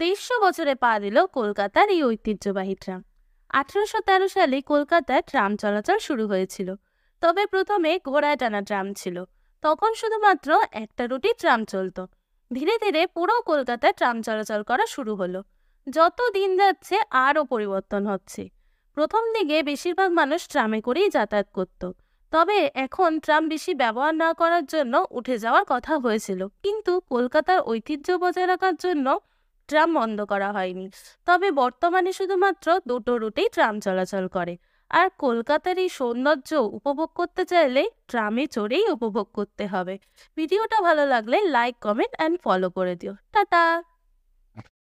দেড়শো বছরে পা দিল কলকাতার এই ঐতিহ্যবাহী ট্রাম আঠারোশো তেরো সালে কলকাতায় ট্রাম চলাচল শুরু হয়েছিল তবে প্রথমে ঘোড়ায় টানা ট্রাম ছিল তখন শুধুমাত্র একটা রুটি ট্রাম চলত ধীরে ধীরে পুরো কলকাতায় ট্রাম চলাচল করা শুরু হলো যত দিন যাচ্ছে আরও পরিবর্তন হচ্ছে প্রথম দিকে বেশিরভাগ মানুষ ট্রামে করেই যাতায়াত করত তবে এখন ট্রাম বেশি ব্যবহার না করার জন্য উঠে যাওয়ার কথা হয়েছিল কিন্তু কলকাতার ঐতিহ্য বজায় রাখার জন্য ট্রাম বন্ধ করা হয়নি তবে বর্তমানে শুধুমাত্র দুটো রুটেই ট্রাম চলাচল করে আর কলকাতার এই সৌন্দর্য উপভোগ করতে চাইলে ট্রামে চড়েই উপভোগ করতে হবে ভিডিওটা ভালো লাগলে লাইক কমেন্ট অ্যান্ড ফলো করে দিও টাটা